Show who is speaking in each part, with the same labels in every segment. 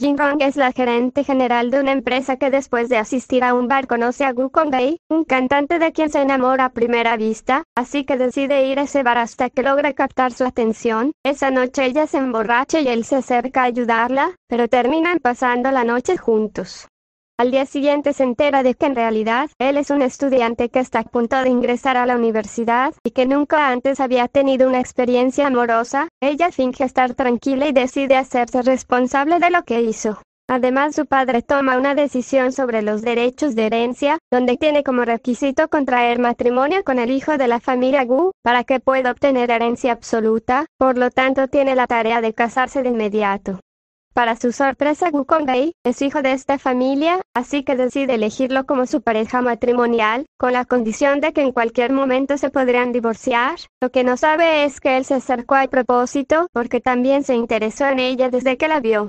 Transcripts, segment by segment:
Speaker 1: jin Rong es la gerente general de una empresa que después de asistir a un bar conoce a Gu kong un cantante de quien se enamora a primera vista, así que decide ir a ese bar hasta que logra captar su atención. Esa noche ella se emborracha y él se acerca a ayudarla, pero terminan pasando la noche juntos. Al día siguiente se entera de que en realidad él es un estudiante que está a punto de ingresar a la universidad y que nunca antes había tenido una experiencia amorosa. Ella finge estar tranquila y decide hacerse responsable de lo que hizo. Además, su padre toma una decisión sobre los derechos de herencia, donde tiene como requisito contraer matrimonio con el hijo de la familia Gu, para que pueda obtener herencia absoluta, por lo tanto tiene la tarea de casarse de inmediato. Para su sorpresa Bei, es hijo de esta familia, así que decide elegirlo como su pareja matrimonial, con la condición de que en cualquier momento se podrían divorciar. Lo que no sabe es que él se acercó a propósito porque también se interesó en ella desde que la vio.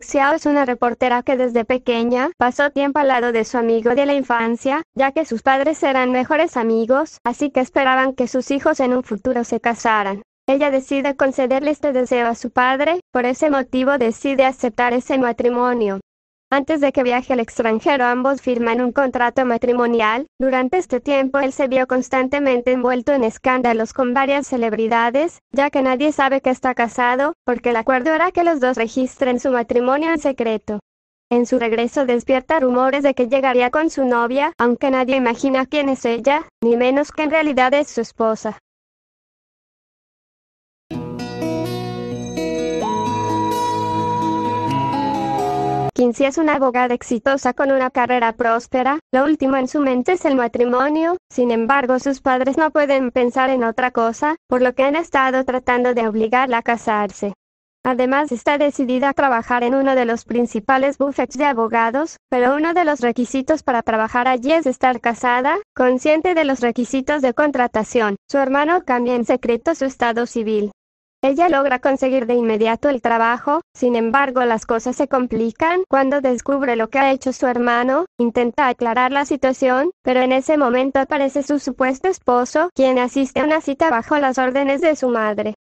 Speaker 1: Xiao es una reportera que desde pequeña pasó tiempo al lado de su amigo de la infancia, ya que sus padres eran mejores amigos, así que esperaban que sus hijos en un futuro se casaran. Ella decide concederle este deseo a su padre, por ese motivo decide aceptar ese matrimonio. Antes de que viaje al extranjero ambos firman un contrato matrimonial, durante este tiempo él se vio constantemente envuelto en escándalos con varias celebridades, ya que nadie sabe que está casado, porque el acuerdo era que los dos registren su matrimonio en secreto. En su regreso despierta rumores de que llegaría con su novia, aunque nadie imagina quién es ella, ni menos que en realidad es su esposa. Kinsey es una abogada exitosa con una carrera próspera, lo último en su mente es el matrimonio, sin embargo sus padres no pueden pensar en otra cosa, por lo que han estado tratando de obligarla a casarse. Además está decidida a trabajar en uno de los principales bufetes de abogados, pero uno de los requisitos para trabajar allí es estar casada, consciente de los requisitos de contratación. Su hermano cambia en secreto su estado civil. Ella logra conseguir de inmediato el trabajo, sin embargo las cosas se complican cuando descubre lo que ha hecho su hermano, intenta aclarar la situación, pero en ese momento aparece su supuesto esposo, quien asiste a una cita bajo las órdenes de su madre.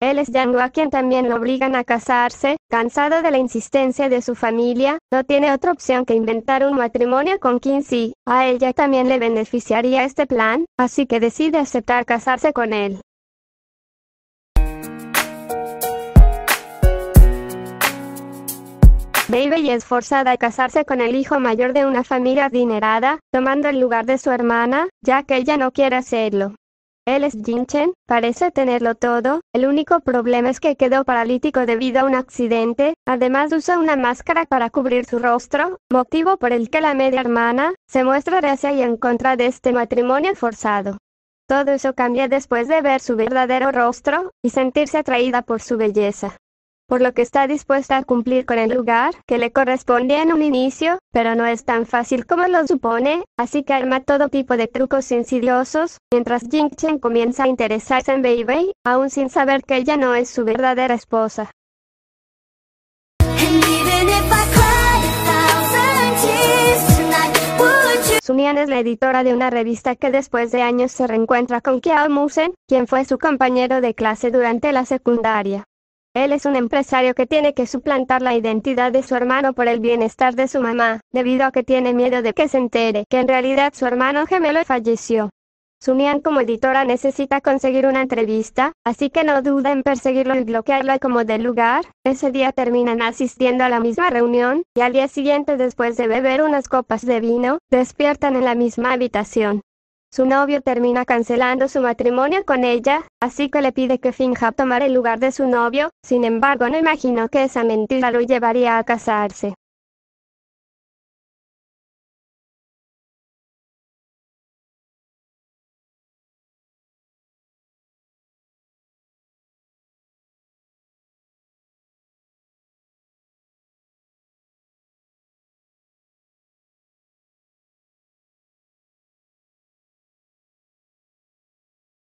Speaker 1: Él es Yango a quien también lo obligan a casarse, cansado de la insistencia de su familia, no tiene otra opción que inventar un matrimonio con si, a ella también le beneficiaría este plan, así que decide aceptar casarse con él. Baby es forzada a casarse con el hijo mayor de una familia adinerada, tomando el lugar de su hermana, ya que ella no quiere hacerlo. Él es Jinchen, parece tenerlo todo, el único problema es que quedó paralítico debido a un accidente, además usa una máscara para cubrir su rostro, motivo por el que la media hermana se muestra reacia y en contra de este matrimonio forzado. Todo eso cambia después de ver su verdadero rostro, y sentirse atraída por su belleza por lo que está dispuesta a cumplir con el lugar que le corresponde en un inicio, pero no es tan fácil como lo supone, así que arma todo tipo de trucos insidiosos, mientras Jing Chen comienza a interesarse en Bei Bei, aún sin saber que ella no es su verdadera esposa. Sumian es la editora de una revista que después de años se reencuentra con Kiao Musen, quien fue su compañero de clase durante la secundaria. Él es un empresario que tiene que suplantar la identidad de su hermano por el bienestar de su mamá, debido a que tiene miedo de que se entere que en realidad su hermano gemelo falleció. Sunian como editora necesita conseguir una entrevista, así que no duda en perseguirlo y bloquearlo como del lugar. Ese día terminan asistiendo a la misma reunión, y al día siguiente después de beber unas copas de vino, despiertan en la misma habitación. Su novio termina cancelando su matrimonio con ella, así que le pide que finja tomar el lugar de su novio, sin embargo no imaginó que esa mentira lo llevaría a casarse.